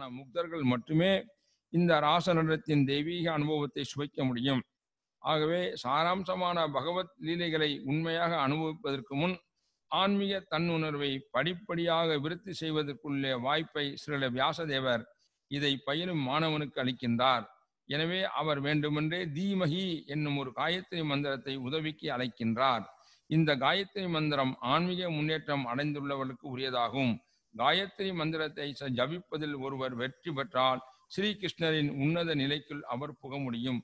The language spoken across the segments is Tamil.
ஞான முக்தர்கள் மட்டுமே இந்த ராசநடத்தின் தெய்வீக அனுபவத்தை சுவைக்க முடியும் ஆகவே சாராம்சமான பகவத் லீலைகளை உண்மையாக அனுபவிப்பதற்கு முன் ஆன்மீக தன்னுணர்வை படிப்படியாக விருத்தி செய்வதற்குள்ள வாய்ப்பை ஸ்ரீல வியாசதேவர் இதை பயிலும் மாணவனுக்கு அளிக்கின்றார் எனவே அவர் வேண்டுமென்றே தீமகி என்னும் ஒரு காயத்ரி மந்திரத்தை உதவிக்கு அழைக்கின்றார் இந்த காயத்ரி மந்திரம் ஆன்மீக முன்னேற்றம் அடைந்துள்ளவர்களுக்கு உரியதாகும் காயத்ரி மந்திரத்தை ஜபிப்பதில் ஒருவர் வெற்றி பெற்றால் ஸ்ரீகிருஷ்ணரின் உன்னத நிலைக்குள் அவர் புக முடியும்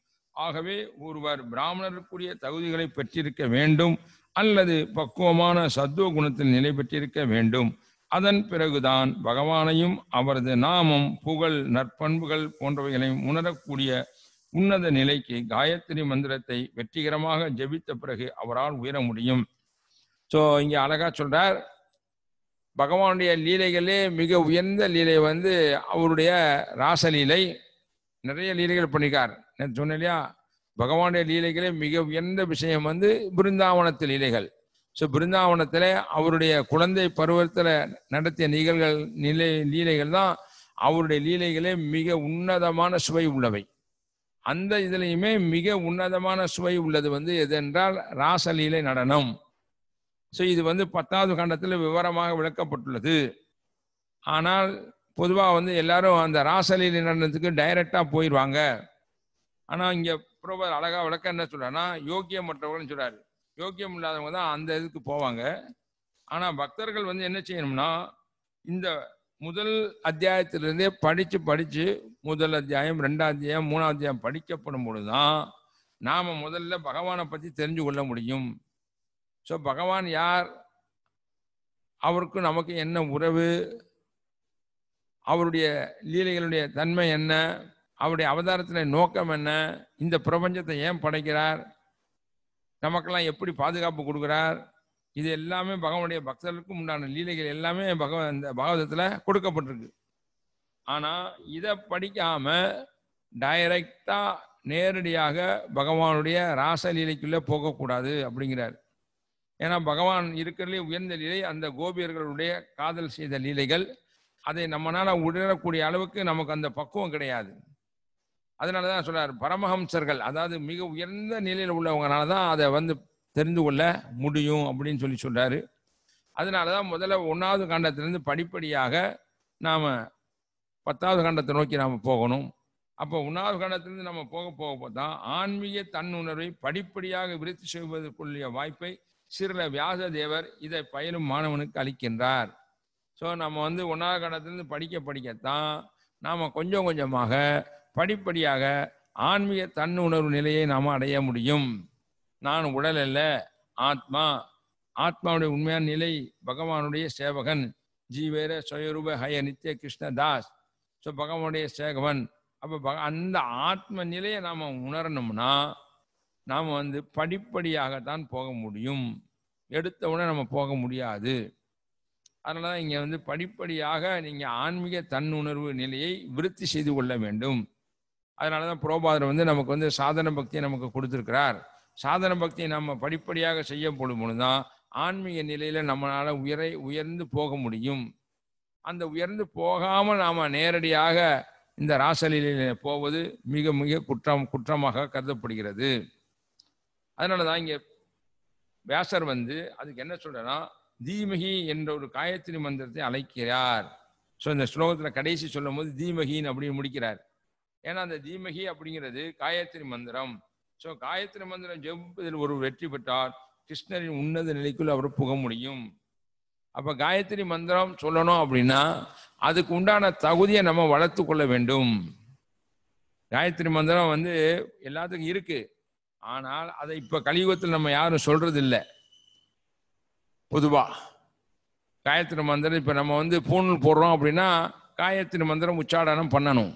ஆகவே ஒருவர் பிராமணருக்குரிய தகுதிகளை பெற்றிருக்க வேண்டும் அல்லது பக்குவமான சத்துவ குணத்தில் நிலை பெற்றிருக்க வேண்டும் அதன் பிறகுதான் பகவானையும் அவரது நாமம் புகழ் நற்பண்புகள் போன்றவைகளையும் உணரக்கூடிய உன்னத நிலைக்கு காயத்ரி மந்திரத்தை வெற்றிகரமாக ஜெபித்த பிறகு அவரால் உயர முடியும் ஸோ இங்கே அழகா சொல்றார் பகவானுடைய லீலைகளே மிக உயர்ந்த லீலை வந்து அவருடைய ராசலீலை நிறைய லீலைகள் பண்ணிக்கார் சொன்ன இல்லையா பகவானுடைய லீலைகளே மிக உயர்ந்த விஷயம் வந்து பிருந்தாவனத்து லீலைகள் ஸோ பிருந்தாவனத்தில் அவருடைய குழந்தை பருவத்தில் நடத்திய நிகழ்கள் நிலை லீலைகள் தான் அவருடைய லீலைகளே மிக உன்னதமான சுவை உள்ளவை அந்த இதுலேயுமே மிக உன்னதமான சுவை உள்ளது வந்து எதென்றால் ராசலீலை நடனம் ஸோ இது வந்து பத்தாவது கண்டத்தில் விவரமாக விளக்கப்பட்டுள்ளது ஆனால் பொதுவாக வந்து எல்லாரும் அந்த ராசலீல நடனத்துக்கு டைரெக்டாக போயிடுவாங்க ஆனால் இங்கே புரோபர் அழகாக விளக்க என்ன சொல்கிறாருன்னா யோக்கியம் மற்றவர்கள் சொல்கிறாரு யோக்கியம் இல்லாதவங்க தான் அந்த இதுக்கு போவாங்க ஆனால் பக்தர்கள் வந்து என்ன செய்யணும்னா இந்த முதல் அத்தியாயத்திலிருந்தே படித்து படித்து முதல் அத்தியாயம் ரெண்டாம் அத்தியாயம் மூணாம் அத்தியாயம் படிக்கப்படும் பொழுது தான் நாம் முதல்ல பகவானை பற்றி தெரிஞ்சு கொள்ள முடியும் ஸோ பகவான் யார் அவருக்கு நமக்கு என்ன உறவு அவருடைய லீலைகளுடைய தன்மை என்ன அவருடைய அவதாரத்தில் நோக்கம் என்ன இந்த பிரபஞ்சத்தை ஏன் படைக்கிறார் நமக்கெல்லாம் எப்படி பாதுகாப்பு கொடுக்குறார் இது எல்லாமே பகவானுடைய பக்தர்களுக்கும் உண்டான லீலைகள் எல்லாமே பகவ இந்த பாகவதத்தில் கொடுக்கப்பட்டிருக்கு ஆனால் இதை படிக்காமல் டைரக்டாக நேரடியாக பகவானுடைய ராசலீலைக்குள்ளே போகக்கூடாது அப்படிங்கிறார் ஏன்னா பகவான் இருக்கிறதுலே உயர்ந்த நிலை அந்த கோபியர்களுடைய காதல் செய்த லீலைகள் அதை நம்மளால் உணரக்கூடிய அளவுக்கு நமக்கு அந்த பக்குவம் கிடையாது அதனால தான் சொல்றார் பரமஹம்சர்கள் அதாவது மிக உயர்ந்த நிலையில் உள்ளவங்களால தான் அதை வந்து தெரிந்து கொள்ள முடியும் அப்படின்னு சொல்லி சொல்றாரு அதனால தான் முதல்ல ஒன்றாவது காண்டத்திலேருந்து படிப்படியாக நாம் பத்தாவது காண்டத்தை நோக்கி நாம் போகணும் அப்போ ஒன்றாவது காண்டத்துலேருந்து நம்ம போக போக தான் ஆன்மீக தன்னுணர்வை படிப்படியாக விருத்தி செய்வதற்குரிய வாய்ப்பை சிறுல வியாச தேவர் இதை பயிலும் மாணவனுக்கு அளிக்கின்றார் ஸோ நம்ம வந்து ஒன்றாவது கடத்திலிருந்து படிக்க படிக்கத்தான் நாம் கொஞ்சம் கொஞ்சமாக படிப்படியாக ஆன்மீக தன்னுணர்வு நிலையை நாம் அடைய முடியும் நான் உடல் அல்ல ஆத்மா ஆத்மாவுடைய உண்மையான நிலை பகவானுடைய சேவகன் ஜீவேர சுயரூப ஹய நித்ய கிருஷ்ணதாஸ் ஸோ பகவானுடைய சேகவன் அப்போ அந்த ஆத்ம நிலையை நாம் உணரணும்னா நாம் வந்து படிப்படியாகத்தான் போக முடியும் எடுத்த உடனே நம்ம போக முடியாது அதனால தான் இங்கே வந்து படிப்படியாக நீங்கள் ஆன்மீக தன்னுணர்வு நிலையை விருத்தி செய்து கொள்ள வேண்டும் அதனால தான் புரோபாதர் வந்து நமக்கு வந்து சாதன பக்தியை நமக்கு கொடுத்துருக்கிறார் சாதன பக்தியை நம்ம படிப்படியாக செய்ய பொழுது தான் ஆன்மீக நிலையில் நம்மளால் உயரை உயர்ந்து போக முடியும் அந்த உயர்ந்து போகாமல் நாம் நேரடியாக இந்த ராசலில போவது மிக மிக குற்றம் குற்றமாக கருதப்படுகிறது அதனால தான் இங்கே வியாசர் வந்து அதுக்கு என்ன சொல்றேன்னா தீமகி என்ற ஒரு காயத்ரி மந்திரத்தை அழைக்கிறார் ஸோ இந்த ஸ்லோகத்தில் கடைசி சொல்லும் போது தீமகின்னு அப்படின்னு முடிக்கிறார் ஏன்னா அந்த தீமகி அப்படிங்கிறது காயத்ரி மந்திரம் ஸோ காயத்ரி மந்திரம் ஜெபிப்பதில் ஒரு வெற்றி பெற்றார் கிருஷ்ணரின் உன்னத நிலைக்குள் அவர் புக முடியும் அப்போ காயத்ரி மந்திரம் சொல்லணும் அப்படின்னா அதுக்கு உண்டான தகுதியை நம்ம வளர்த்து கொள்ள வேண்டும் காயத்ரி மந்திரம் வந்து எல்லாத்துக்கும் இருக்குது ஆனால் அதை இப்போ கலியுகத்தில் நம்ம யாரும் சொல்றது இல்லை பொதுவாக காயத்திரி மந்திரம் இப்போ நம்ம வந்து பூணல் போடுறோம் அப்படின்னா காயத்ரி மந்திரம் உச்சாடனம் பண்ணணும்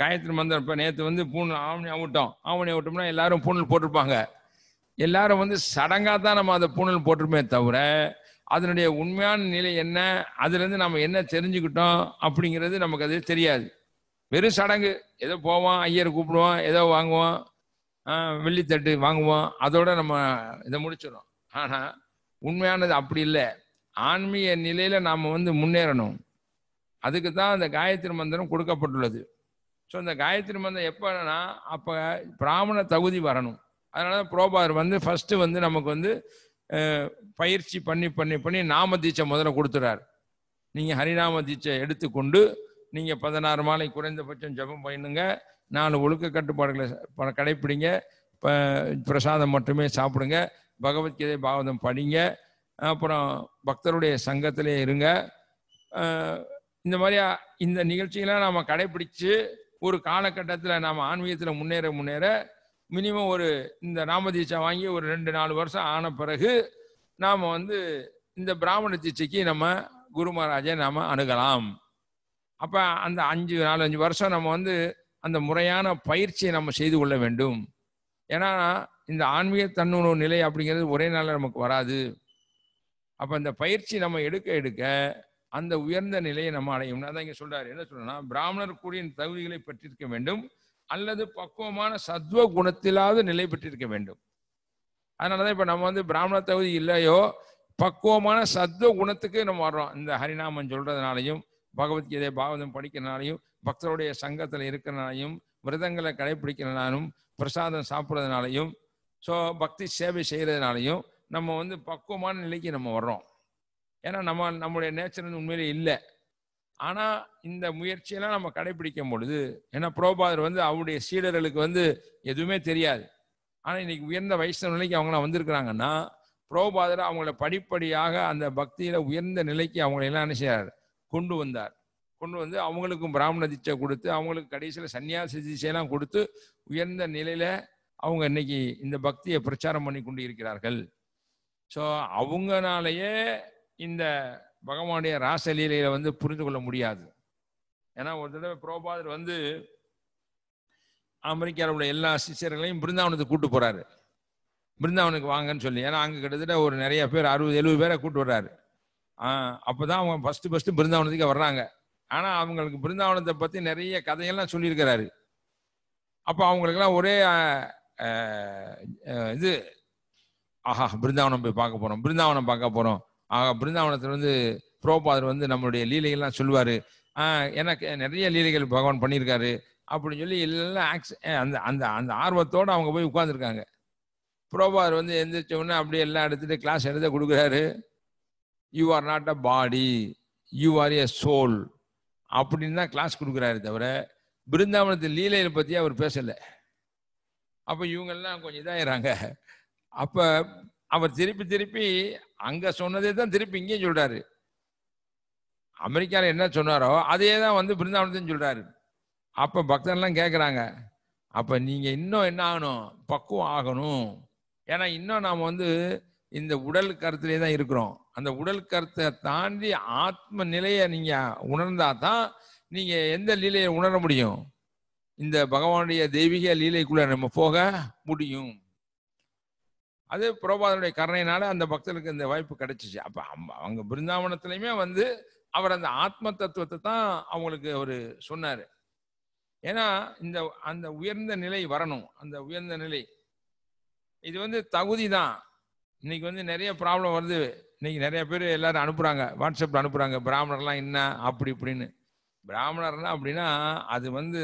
காயத்ரி மந்திரம் இப்போ நேற்று வந்து பூணல் ஆவணி அவுட்டோம் ஆவணி அவுட்டோம்னா எல்லாரும் பூணல் போட்டிருப்பாங்க எல்லாரும் வந்து சடங்காக தான் நம்ம அதை பூணல் போட்டிருப்போமே தவிர அதனுடைய உண்மையான நிலை என்ன அதுலேருந்து நம்ம என்ன தெரிஞ்சுக்கிட்டோம் அப்படிங்கிறது நமக்கு அது தெரியாது வெறும் சடங்கு ஏதோ போவோம் ஐயர் கூப்பிடுவோம் ஏதோ வாங்குவோம் வெள்ளித்தட்டு வாங்குவோம் அதோட நம்ம இதை முடிச்சிடும் ஆனால் உண்மையானது அப்படி இல்லை ஆன்மீக நிலையில் நாம் வந்து முன்னேறணும் அதுக்கு தான் அந்த காயத்ரி மந்திரம் கொடுக்கப்பட்டுள்ளது ஸோ இந்த காயத்ரி மந்திரம் எப்போனா அப்போ பிராமண தகுதி வரணும் அதனால தான் புரோபார் வந்து ஃபஸ்ட்டு வந்து நமக்கு வந்து பயிற்சி பண்ணி பண்ணி பண்ணி நாம தீட்சை முதல்ல கொடுத்துறாரு நீங்கள் ஹரிநாம தீட்சை எடுத்துக்கொண்டு நீங்கள் பதினாறு மாலை குறைந்தபட்சம் ஜபம் பண்ணுங்க நாலு ஒழுக்க கட்டுப்பாடுகளை கடைப்பிடிங்க இப்போ பிரசாதம் மட்டுமே சாப்பிடுங்க பகவத்கீதை பாவதம் படிங்க அப்புறம் பக்தருடைய சங்கத்திலே இருங்க இந்த மாதிரி இந்த நிகழ்ச்சிகளாக நாம் கடைபிடிச்சு ஒரு காலகட்டத்தில் நாம் ஆன்மீகத்தில் முன்னேற முன்னேற மினிமம் ஒரு இந்த நாம தீட்சை வாங்கி ஒரு ரெண்டு நாலு வருஷம் ஆன பிறகு நாம் வந்து இந்த பிராமண தீட்சைக்கு நம்ம குரு மகாராஜை நாம் அணுகலாம் அப்போ அந்த அஞ்சு நாலஞ்சு வருஷம் நம்ம வந்து அந்த முறையான பயிற்சியை நம்ம செய்து கொள்ள வேண்டும் ஏன்னா இந்த ஆன்மீக தன்னுணர்வு நிலை அப்படிங்கிறது ஒரே நாளில் நமக்கு வராது அப்போ இந்த பயிற்சி நம்ம எடுக்க எடுக்க அந்த உயர்ந்த நிலையை நம்ம அடையும் தான் இங்கே சொல்கிறார் என்ன சொல்லணும்னா பிராமணர் கூடிய தகுதிகளை பெற்றிருக்க வேண்டும் அல்லது பக்குவமான சத்வ குணத்திலாவது நிலை பெற்றிருக்க வேண்டும் அதனால தான் இப்போ நம்ம வந்து பிராமண தகுதி இல்லையோ பக்குவமான சத்வ குணத்துக்கு நம்ம வர்றோம் இந்த ஹரிநாமன் சொல்கிறதுனாலையும் பகவத்கீதை பாவதம் படிக்கிறனாலையும் பக்தருடைய சங்கத்தில் இருக்கிறனாலையும் விரதங்களை கடைபிடிக்கிறனாலும் பிரசாதம் சாப்பிட்றதுனாலையும் ஸோ பக்தி சேவை செய்கிறதுனாலையும் நம்ம வந்து பக்குவமான நிலைக்கு நம்ம வர்றோம் ஏன்னா நம்ம நம்முடைய நேச்சர் உண்மையிலே இல்லை ஆனால் இந்த முயற்சியெல்லாம் நம்ம கடைபிடிக்கும் பொழுது ஏன்னா புரோபாதர் வந்து அவருடைய சீடர்களுக்கு வந்து எதுவுமே தெரியாது ஆனால் இன்னைக்கு உயர்ந்த வயசு நிலைக்கு அவங்களாம் வந்திருக்கிறாங்கன்னா புரோபாதர் அவங்கள படிப்படியாக அந்த பக்தியில் உயர்ந்த நிலைக்கு அவங்கள எல்லாம் என்ன செய்கிறார் கொண்டு வந்தார் கொண்டு வந்து அவங்களுக்கும் பிராமண தீட்சை கொடுத்து அவங்களுக்கு கடைசியில் சன்னியாசி தீட்சையெல்லாம் கொடுத்து உயர்ந்த நிலையில் அவங்க இன்னைக்கு இந்த பக்தியை பிரச்சாரம் பண்ணி கொண்டு இருக்கிறார்கள் ஸோ அவங்கனாலேயே இந்த பகவானுடைய ராசலீலையில் வந்து புரிந்து கொள்ள முடியாது ஏன்னா ஒரு தடவை புரோபாதர் வந்து அமெரிக்காவில் உள்ள எல்லா சிஷியர்களையும் பிருந்தாவனத்துக்கு கூப்பிட்டு போகிறாரு பிருந்தாவனுக்கு வாங்கன்னு சொல்லி ஏன்னா அங்கே கிட்டத்தட்ட ஒரு நிறைய பேர் அறுபது எழுபது பேரை கூப்பிட்டு வர்றாரு அப்போதான் அவங்க ஃபஸ்ட்டு ஃபஸ்ட்டு பிருந்தாவனத்துக்கு வர்றாங்க ஆனால் அவங்களுக்கு பிருந்தாவனத்தை பற்றி நிறைய கதையெல்லாம் சொல்லியிருக்கிறாரு அப்போ அவங்களுக்கெல்லாம் ஒரே இது ஆஹா பிருந்தாவனம் போய் பார்க்க போகிறோம் பிருந்தாவனம் பார்க்க போகிறோம் ஆஹா பிருந்தாவனத்தில் வந்து புரோபாதர் வந்து நம்மளுடைய லீலைகள்லாம் சொல்லுவார் எனக்கு நிறைய லீலைகள் பகவான் பண்ணியிருக்காரு அப்படின்னு சொல்லி எல்லாம் ஆக்ஸ் அந்த அந்த அந்த ஆர்வத்தோடு அவங்க போய் உட்காந்துருக்காங்க புரோபாதர் வந்து எந்திரிச்ச உடனே அப்படியே எல்லாம் எடுத்துகிட்டு கிளாஸ் எடுத்து கொடுக்குறாரு you are not a body you are a soul அப்படின்னு தான் கிளாஸ் கொடுக்குறாரு தவிர பிருந்தாவனத்து லீலையில் பற்றி அவர் பேசலை அப்போ இவங்கெல்லாம் கொஞ்சம் இதாகிறாங்க அப்போ அவர் திருப்பி திருப்பி அங்கே சொன்னதே தான் திருப்பி இங்கேயும் சொல்கிறாரு அமெரிக்காவில் என்ன சொன்னாரோ அதையே தான் வந்து பிருந்தாவனத்தையும் சொல்கிறாரு அப்போ பக்தர்லாம் கேட்குறாங்க அப்போ நீங்கள் இன்னும் என்ன ஆகணும் பக்குவம் ஆகணும் ஏன்னா இன்னும் நாம் வந்து இந்த உடல் கருத்திலே தான் இருக்கிறோம் அந்த உடல் கருத்தை தாண்டி ஆத்ம நிலையை நீங்க உணர்ந்தா தான் நீங்க எந்த லீலையை உணர முடியும் இந்த பகவானுடைய தெய்வீக லீலைக்குள்ள நம்ம போக முடியும் அது புரபாதனுடைய கருணையினால அந்த பக்தர்களுக்கு இந்த வாய்ப்பு கிடைச்சிச்சு அப்ப அவங்க பிருந்தாவனத்திலையுமே வந்து அவர் அந்த ஆத்ம தத்துவத்தை தான் அவங்களுக்கு அவர் சொன்னார் ஏன்னா இந்த அந்த உயர்ந்த நிலை வரணும் அந்த உயர்ந்த நிலை இது வந்து தகுதி தான் இன்னைக்கு வந்து நிறைய ப்ராப்ளம் வருது இன்னைக்கு நிறைய பேர் எல்லாரும் அனுப்புகிறாங்க வாட்ஸ்அப்பில் அனுப்புகிறாங்க பிராமணர்லாம் என்ன அப்படி இப்படின்னு பிராமணர்னா அப்படின்னா அது வந்து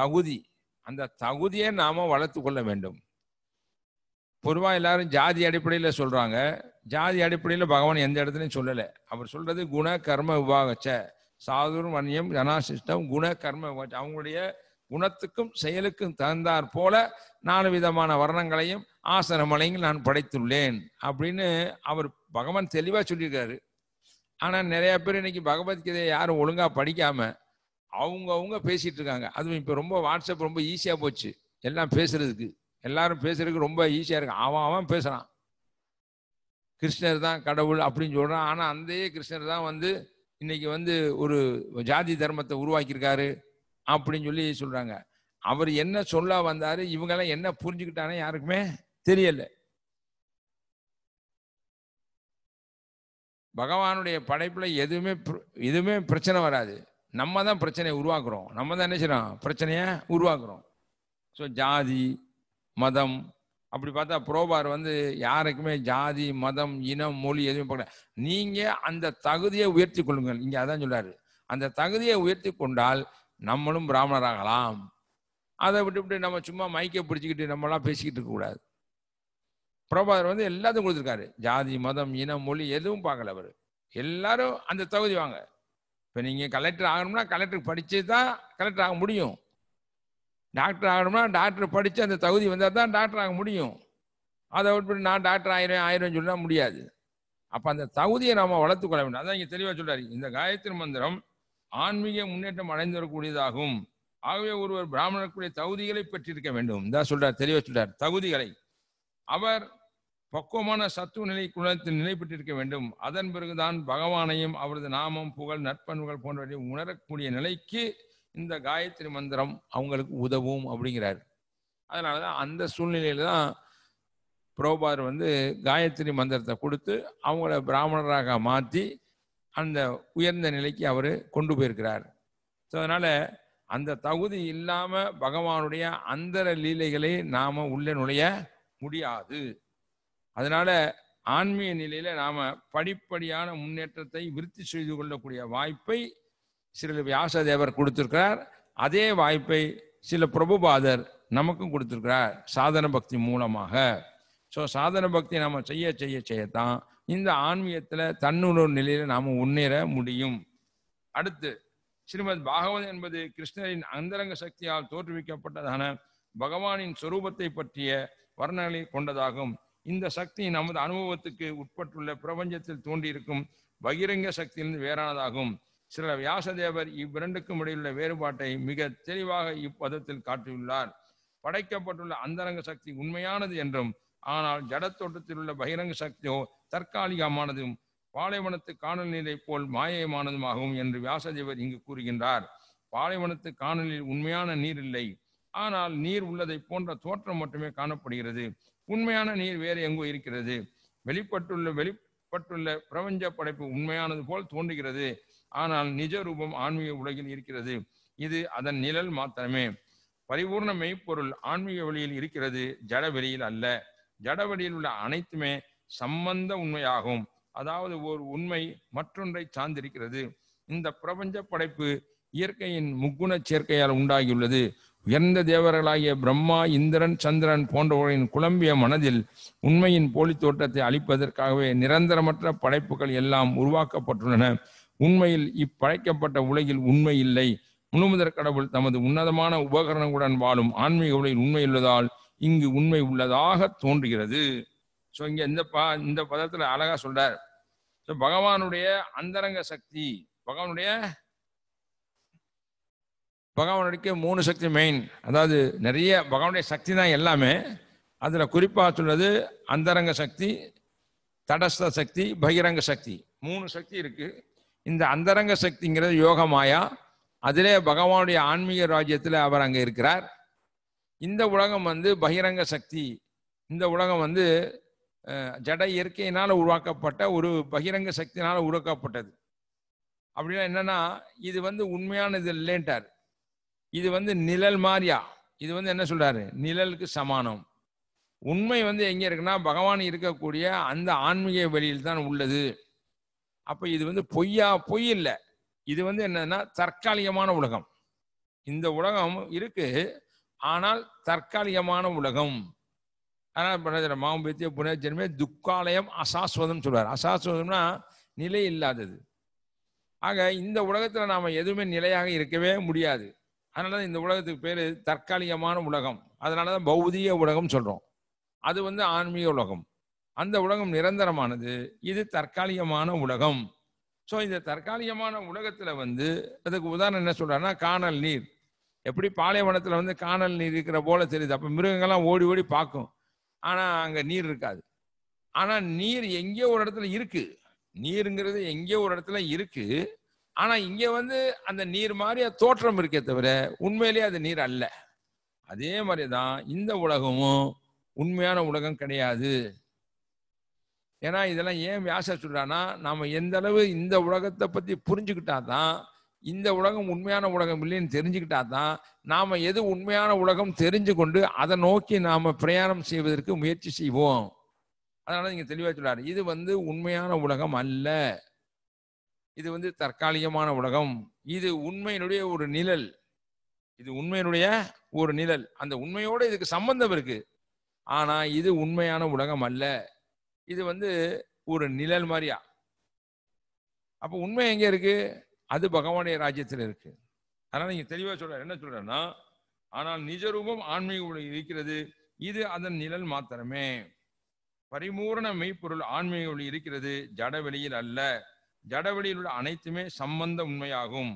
தகுதி அந்த தகுதியை நாம் வளர்த்து கொள்ள வேண்டும் பொதுவாக எல்லாரும் ஜாதி அடிப்படையில் சொல்கிறாங்க ஜாதி அடிப்படையில் பகவான் எந்த இடத்துலையும் சொல்லலை அவர் சொல்கிறது குண கர்ம விவாகச்ச சாதுர் வன்யம் ஜனாசிஷ்டம் குண கர்ம அவங்களுடைய குணத்துக்கும் செயலுக்கும் தகுந்தாற் போல நாலு விதமான வர்ணங்களையும் ஆசனமலையும் நான் படைத்துள்ளேன் அப்படின்னு அவர் பகவான் தெளிவாக சொல்லியிருக்காரு ஆனால் நிறைய பேர் இன்னைக்கு பகவத்கீதையை யாரும் ஒழுங்காக படிக்காமல் அவங்கவுங்க பேசிகிட்டு இருக்காங்க அதுவும் இப்போ ரொம்ப வாட்ஸ்அப் ரொம்ப ஈஸியாக போச்சு எல்லாம் பேசுறதுக்கு எல்லாரும் பேசுறதுக்கு ரொம்ப ஈஸியாக இருக்கு அவன் அவன் பேசுகிறான் கிருஷ்ணர் தான் கடவுள் அப்படின்னு சொல்கிறான் ஆனால் அந்தே கிருஷ்ணர் தான் வந்து இன்னைக்கு வந்து ஒரு ஜாதி தர்மத்தை உருவாக்கியிருக்காரு அப்படின்னு சொல்லி சொல்கிறாங்க அவர் என்ன சொல்ல வந்தார் இவங்கெல்லாம் என்ன புரிஞ்சுக்கிட்டானே யாருக்குமே தெரியலை பகவானுடைய படைப்பில் எதுவுமே எதுவுமே பிரச்சனை வராது நம்ம தான் பிரச்சனையை உருவாக்குறோம் நம்ம தான் என்ன செய்யறோம் பிரச்சனையை உருவாக்குறோம் ஸோ ஜாதி மதம் அப்படி பார்த்தா புரோபார் வந்து யாருக்குமே ஜாதி மதம் இனம் மொழி எதுவுமே பார்க்கல நீங்கள் அந்த தகுதியை உயர்த்தி கொள்ளுங்கள் இங்கே அதான் சொல்றாரு அந்த தகுதியை உயர்த்தி கொண்டால் நம்மளும் பிராமணராகலாம் அதை விட்டு விட்டு நம்ம சும்மா மைக்கை பிடிச்சிக்கிட்டு நம்மளாம் பேசிக்கிட்டு இருக்கக்கூடாது பிரபாதர் வந்து எல்லாத்தையும் கொடுத்துருக்காரு ஜாதி மதம் இனம் மொழி எதுவும் பார்க்கல அவர் எல்லாரும் அந்த தகுதி வாங்க இப்போ நீங்கள் கலெக்டர் ஆகணும்னா கலெக்டர் படித்து தான் கலெக்டர் ஆக முடியும் டாக்டர் ஆகணும்னா டாக்டர் படித்து அந்த தகுதி வந்தால் தான் டாக்டர் ஆக முடியும் அதை விட்டு நான் டாக்டர் ஆயிரம் ஆயிரம் சொன்னால் முடியாது அப்போ அந்த தகுதியை நாம் வளர்த்துக்கொள்ள வேண்டும் அதான் இங்கே தெளிவாக சொல்கிறாரு இந்த காயத்ரி மந்திரம் ஆன்மீக முன்னேற்றம் அடைந்து வரக்கூடியதாகும் ஆகவே ஒருவர் பிராமணருக்குரிய தகுதிகளை பெற்றிருக்க வேண்டும் இந்த சொல்றார் தெளிவா சொல்றார் தகுதிகளை அவர் பக்குவமான சத்துவ நிலை குணத்தில் நிலை பெற்றிருக்க வேண்டும் அதன் பிறகுதான் பகவானையும் அவரது நாமம் புகழ் நற்பண்புகள் போன்றவற்றை உணரக்கூடிய நிலைக்கு இந்த காயத்ரி மந்திரம் அவங்களுக்கு உதவும் அப்படிங்கிறார் அதனால தான் அந்த சூழ்நிலையில தான் புரோபார் வந்து காயத்ரி மந்திரத்தை கொடுத்து அவங்கள பிராமணராக மாற்றி அந்த உயர்ந்த நிலைக்கு அவர் கொண்டு போயிருக்கிறார் ஸோ அதனால் அந்த தகுதி இல்லாமல் பகவானுடைய அந்தர லீலைகளை நாம் உள்ளே நுழைய முடியாது அதனால் ஆன்மீக நிலையில் நாம் படிப்படியான முன்னேற்றத்தை விருத்தி செய்து கொள்ளக்கூடிய வாய்ப்பை சில வியாசதேவர் கொடுத்திருக்கிறார் அதே வாய்ப்பை சில பிரபுபாதர் நமக்கும் கொடுத்துருக்கிறார் சாதன பக்தி மூலமாக ஸோ சாதன பக்தி நாம் செய்ய செய்ய செய்யத்தான் இந்த ஆன்மீகத்தில் தன்னுணர்வு நிலையில் நாம் முன்னேற முடியும் அடுத்து ஸ்ரீமத் பாகவதம் என்பது கிருஷ்ணரின் அந்தரங்க சக்தியால் தோற்றுவிக்கப்பட்டதான பகவானின் சொரூபத்தை பற்றிய வர்ணனை கொண்டதாகும் இந்த சக்தி நமது அனுபவத்துக்கு உட்பட்டுள்ள பிரபஞ்சத்தில் தோன்றியிருக்கும் பகிரங்க சக்தியிலிருந்து வேறானதாகும் சில வியாசதேவர் இவ்விரண்டுக்கும் இடையுள்ள வேறுபாட்டை மிக தெளிவாக இப்பதத்தில் காட்டியுள்ளார் படைக்கப்பட்டுள்ள அந்தரங்க சக்தி உண்மையானது என்றும் ஆனால் ஜடத்தோட்டத்தில் உள்ள பகிரங்க சக்தியோ தற்காலிகமானதும் பாலைவனத்து காணல் நீரை போல் மாயமானதுமாகும் என்று வியாசதேவர் இங்கு கூறுகின்றார் பாலைவனத்து காணலில் உண்மையான நீர் இல்லை ஆனால் நீர் உள்ளதை போன்ற தோற்றம் மட்டுமே காணப்படுகிறது உண்மையான நீர் வேறு எங்கோ இருக்கிறது வெளிப்பட்டுள்ள வெளிப்பட்டுள்ள பிரபஞ்ச படைப்பு உண்மையானது போல் தோன்றுகிறது ஆனால் நிஜ ரூபம் ஆன்மீக உலகில் இருக்கிறது இது அதன் நிழல் மாத்திரமே பரிபூர்ண மெய்ப்பொருள் ஆன்மீக வழியில் இருக்கிறது ஜட வெளியில் அல்ல ஜட வெளியில் உள்ள அனைத்துமே சம்பந்த உண்மையாகும் அதாவது ஒரு உண்மை மற்றொன்றை சார்ந்திருக்கிறது இந்த பிரபஞ்ச படைப்பு இயற்கையின் முக்குண சேர்க்கையால் உண்டாகியுள்ளது உயர்ந்த தேவர்களாகிய பிரம்மா இந்திரன் சந்திரன் போன்றவர்களின் குழம்பிய மனதில் உண்மையின் போலி தோற்றத்தை அளிப்பதற்காகவே நிரந்தரமற்ற படைப்புகள் எல்லாம் உருவாக்கப்பட்டுள்ளன உண்மையில் இப்படைக்கப்பட்ட உலகில் உண்மை இல்லை முழுமுதற் கடவுள் தமது உன்னதமான உபகரணங்களுடன் வாழும் ஆன்மீக உலகில் உண்மை உள்ளதால் இங்கு உண்மை உள்ளதாக தோன்றுகிறது ஸோ இங்கே இந்த பா இந்த பதத்தில் அழகாக சொல்கிறார் ஸோ பகவானுடைய அந்தரங்க சக்தி பகவானுடைய பகவானுடைய மூணு சக்தி மெயின் அதாவது நிறைய பகவானுடைய சக்தி தான் எல்லாமே அதில் குறிப்பாக சொல்வது அந்தரங்க சக்தி தடஸ்த சக்தி பகிரங்க சக்தி மூணு சக்தி இருக்குது இந்த அந்தரங்க சக்திங்கிறது யோகமாயா அதிலே பகவானுடைய ஆன்மீக ராஜ்யத்தில் அவர் அங்கே இருக்கிறார் இந்த உலகம் வந்து பகிரங்க சக்தி இந்த உலகம் வந்து ஜட இயற்கையினால் உருவாக்கப்பட்ட ஒரு பகிரங்க சக்தினால் உருவாக்கப்பட்டது அப்படின்னா என்னன்னா இது வந்து உண்மையான இது இல்லைன்ட்டார் இது வந்து நிழல் மாதிரியா இது வந்து என்ன சொல்றாரு நிழலுக்கு சமானம் உண்மை வந்து எங்கே இருக்குன்னா பகவான் இருக்கக்கூடிய அந்த ஆன்மீக வழியில் தான் உள்ளது அப்போ இது வந்து பொய்யா பொய் இல்லை இது வந்து என்னன்னா தற்காலிகமான உலகம் இந்த உலகம் இருக்கு ஆனால் தற்காலிகமான உலகம் ஆனால் பண்ண மாம்பேத்திய புனர்ஜென்மே துக்காலயம் அசாஸ்வதம் சொல்வார் அசாஸ்வதம்னா நிலை இல்லாதது ஆக இந்த உலகத்தில் நாம் எதுவுமே நிலையாக இருக்கவே முடியாது அதனால தான் இந்த உலகத்துக்கு பேர் தற்காலிகமான உலகம் அதனால தான் பௌதிக உலகம் சொல்கிறோம் அது வந்து ஆன்மீக உலகம் அந்த உலகம் நிரந்தரமானது இது தற்காலிகமான உலகம் ஸோ இந்த தற்காலிகமான உலகத்தில் வந்து அதுக்கு உதாரணம் என்ன சொல்கிறாருன்னா காணல் நீர் எப்படி பாலைவனத்தில் வந்து காணல் நீர் இருக்கிற போல தெரியுது அப்போ மிருகங்கள்லாம் ஓடி ஓடி பார்க்கும் ஆனால் அங்கே நீர் இருக்காது ஆனால் நீர் எங்கேயோ ஒரு இடத்துல இருக்கு நீருங்கிறது எங்கேயோ ஒரு இடத்துல இருக்கு ஆனால் இங்கே வந்து அந்த நீர் மாதிரி தோற்றம் இருக்கே தவிர உண்மையிலேயே அது நீர் அல்ல அதே மாதிரி தான் இந்த உலகமும் உண்மையான உலகம் கிடையாது ஏன்னா இதெல்லாம் ஏன் வியாச சொல்கிறான்னா நம்ம எந்த அளவு இந்த உலகத்தை பற்றி புரிஞ்சுக்கிட்டா தான் இந்த உலகம் உண்மையான உலகம் இல்லைன்னு தெரிஞ்சுக்கிட்டா தான் நாம் எது உண்மையான உலகம் தெரிஞ்சு கொண்டு அதை நோக்கி நாம் பிரயாணம் செய்வதற்கு முயற்சி செய்வோம் அதனால் நீங்கள் தெளிவாக சொல்கிறார் இது வந்து உண்மையான உலகம் அல்ல இது வந்து தற்காலிகமான உலகம் இது உண்மையினுடைய ஒரு நிழல் இது உண்மையினுடைய ஒரு நிழல் அந்த உண்மையோடு இதுக்கு சம்பந்தம் இருக்கு ஆனால் இது உண்மையான உலகம் அல்ல இது வந்து ஒரு நிழல் மாதிரியா அப்போ உண்மை எங்கே இருக்குது அது பகவானுடைய ராஜ்யத்தில் இருக்கு அதனால் நீங்கள் தெளிவாக சொல்ற என்ன சொல்றேன்னா ஆனால் நிஜரூபம் ஆன்மீக இருக்கிறது இது அதன் நிழல் மாத்திரமே பரிமூரண மெய்ப்பொருள் ஆன்மீக ஒளி இருக்கிறது ஜடவெளியில் அல்ல ஜடவெளியில் உள்ள அனைத்துமே சம்பந்த உண்மையாகும்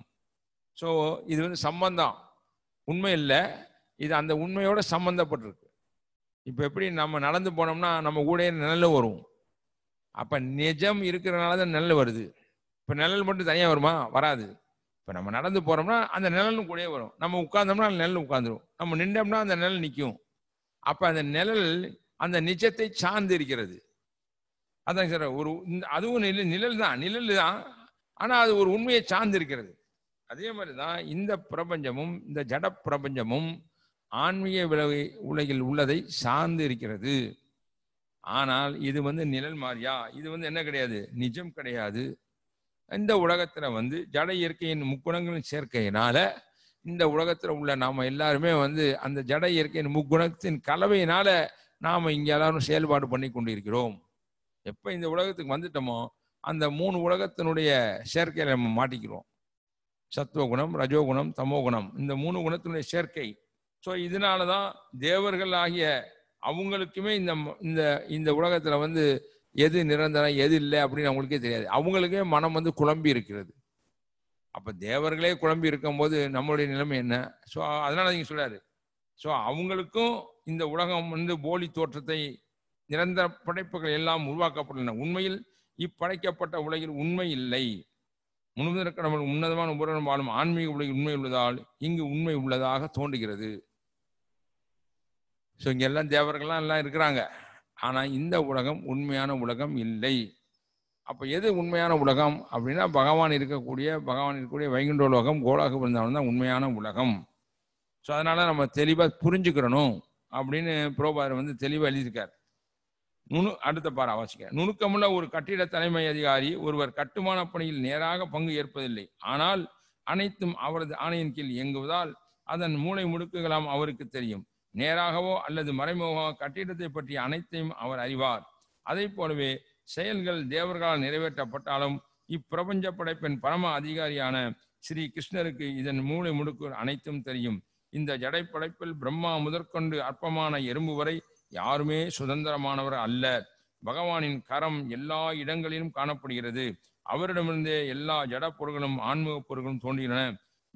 ஸோ இது வந்து சம்பந்தம் உண்மை இல்லை இது அந்த உண்மையோட சம்பந்தப்பட்டிருக்கு இப்போ எப்படி நம்ம நடந்து போனோம்னா நம்ம கூட நிழல் வரும் அப்போ நிஜம் இருக்கிறனால தான் நிழல் வருது இப்போ நிழல் மட்டும் தனியாக வருமா வராது இப்போ நம்ம நடந்து போகிறோம்னா அந்த நிழலும் கூடயே வரும் நம்ம உட்காந்தோம்னா அந்த நிழல் உட்காந்துரும் நம்ம நின்றோம்னா அந்த நிழல் நிற்கும் அப்போ அந்த நிழல் அந்த நிஜத்தை சார்ந்து இருக்கிறது அதான் சார் ஒரு அதுவும் நில நிழல் தான் நிழல் தான் ஆனால் அது ஒரு உண்மையை சார்ந்து இருக்கிறது அதே மாதிரி தான் இந்த பிரபஞ்சமும் இந்த ஜட பிரபஞ்சமும் ஆன்மீக விலகை உலகில் உள்ளதை சார்ந்து இருக்கிறது ஆனால் இது வந்து நிழல் மாறியா இது வந்து என்ன கிடையாது நிஜம் கிடையாது இந்த உலகத்தில் வந்து ஜட இயற்கையின் முக்குணங்களின் சேர்க்கையினால இந்த உலகத்தில் உள்ள நாம் எல்லாருமே வந்து அந்த ஜட இயற்கையின் முக்குணத்தின் கலவையினால நாம் இங்கே எல்லாரும் செயல்பாடு பண்ணி கொண்டு இருக்கிறோம் எப்போ இந்த உலகத்துக்கு வந்துட்டோமோ அந்த மூணு உலகத்தினுடைய சேர்க்கையில நம்ம மாட்டிக்கிறோம் சத்துவகுணம் ரஜோகுணம் தமோகுணம் இந்த மூணு குணத்தினுடைய சேர்க்கை ஸோ இதனால தான் தேவர்கள் ஆகிய அவங்களுக்குமே இந்த இந்த இந்த உலகத்தில் வந்து எது நிரந்தரம் எது இல்லை அப்படின்னு அவங்களுக்கே தெரியாது அவங்களுக்கே மனம் வந்து குழம்பி இருக்கிறது அப்போ தேவர்களே குழம்பி இருக்கும்போது நம்மளுடைய நிலைமை என்ன ஸோ அதனால் நீங்கள் சொல்கிறாரு ஸோ அவங்களுக்கும் இந்த உலகம் வந்து போலி தோற்றத்தை நிரந்தர படைப்புகள் எல்லாம் உருவாக்கப்பட்டுள்ளன உண்மையில் இப்படைக்கப்பட்ட உலகில் உண்மை இல்லை முழுவதற்கடவுள் உன்னதமான உபரணம் வாழும் ஆன்மீக உலகில் உண்மை உள்ளதால் இங்கு உண்மை உள்ளதாக தோன்றுகிறது ஸோ இங்கே எல்லாம் தேவர்கள்லாம் எல்லாம் இருக்கிறாங்க ஆனால் இந்த உலகம் உண்மையான உலகம் இல்லை அப்போ எது உண்மையான உலகம் அப்படின்னா பகவான் இருக்கக்கூடிய பகவான் இருக்கக்கூடிய வைகுண்ட உலகம் கோலாக பிறந்தவன் தான் உண்மையான உலகம் ஸோ அதனால் நம்ம தெளிவாக புரிஞ்சுக்கிறணும் அப்படின்னு புரோபாதர் வந்து தெளிவாக எழுதியிருக்கார் நுணு அடுத்த பாரு அவசியம் நுணுக்கமுள்ள ஒரு கட்டிட தலைமை அதிகாரி ஒருவர் கட்டுமான பணியில் நேராக பங்கு ஏற்பதில்லை ஆனால் அனைத்தும் அவரது ஆணையின் கீழ் இயங்குவதால் அதன் மூளை முடுக்குகளாம் அவருக்கு தெரியும் நேராகவோ அல்லது மறைமுகமாக கட்டிடத்தை பற்றிய அனைத்தையும் அவர் அறிவார் அதை போலவே செயல்கள் தேவர்களால் நிறைவேற்றப்பட்டாலும் இப்பிரபஞ்ச படைப்பின் பரம அதிகாரியான ஸ்ரீ கிருஷ்ணருக்கு இதன் மூளை முடுக்கு அனைத்தும் தெரியும் இந்த ஜடைப்படைப்பில் பிரம்மா முதற்கொண்டு அற்பமான எறும்பு வரை யாருமே சுதந்திரமானவர் அல்ல பகவானின் கரம் எல்லா இடங்களிலும் காணப்படுகிறது அவரிடமிருந்தே எல்லா ஜட பொருள்களும் ஆன்மீக பொருள்களும் தோன்றுகின்றன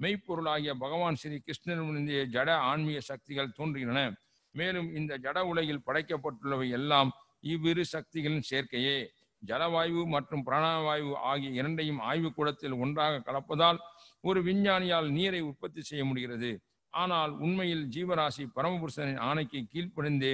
மெய்ப்பொருளாகிய பகவான் ஸ்ரீ கிருஷ்ணனுடைய ஜட ஆன்மீக சக்திகள் தோன்றுகின்றன மேலும் இந்த ஜட உலகில் படைக்கப்பட்டுள்ளவை எல்லாம் இவ்விரு சக்திகளின் சேர்க்கையே ஜலவாயு மற்றும் பிராணவாயு ஆகிய இரண்டையும் ஆய்வுக்கூடத்தில் ஒன்றாக கலப்பதால் ஒரு விஞ்ஞானியால் நீரை உற்பத்தி செய்ய முடிகிறது ஆனால் உண்மையில் ஜீவராசி பரமபுருஷனின் ஆணைக்கு கீழ்ப்படிந்தே